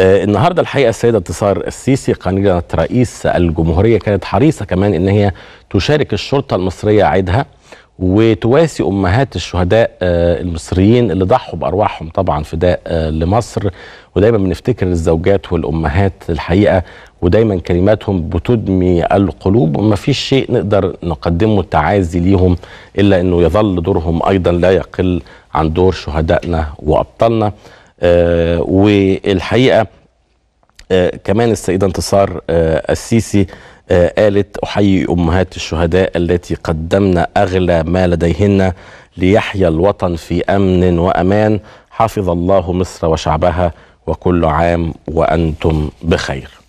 آه، النهارده الحقيقه السيده انتصار السيسي قناه رئيس الجمهوريه كانت حريصه كمان ان هي تشارك الشرطه المصريه عيدها وتواسي امهات الشهداء آه، المصريين اللي ضحوا بارواحهم طبعا فداء آه، لمصر ودايما بنفتكر الزوجات والامهات الحقيقه ودايما كلماتهم بتدمي القلوب وما فيش شيء نقدر نقدمه التعازي ليهم الا انه يظل دورهم ايضا لا يقل عن دور شهدائنا وابطالنا آه، والحقيقه آه، كمان السيده انتصار آه، السيسي قالت احيي امهات الشهداء التي قدمنا اغلى ما لديهن ليحيا الوطن في امن وامان حفظ الله مصر وشعبها وكل عام وانتم بخير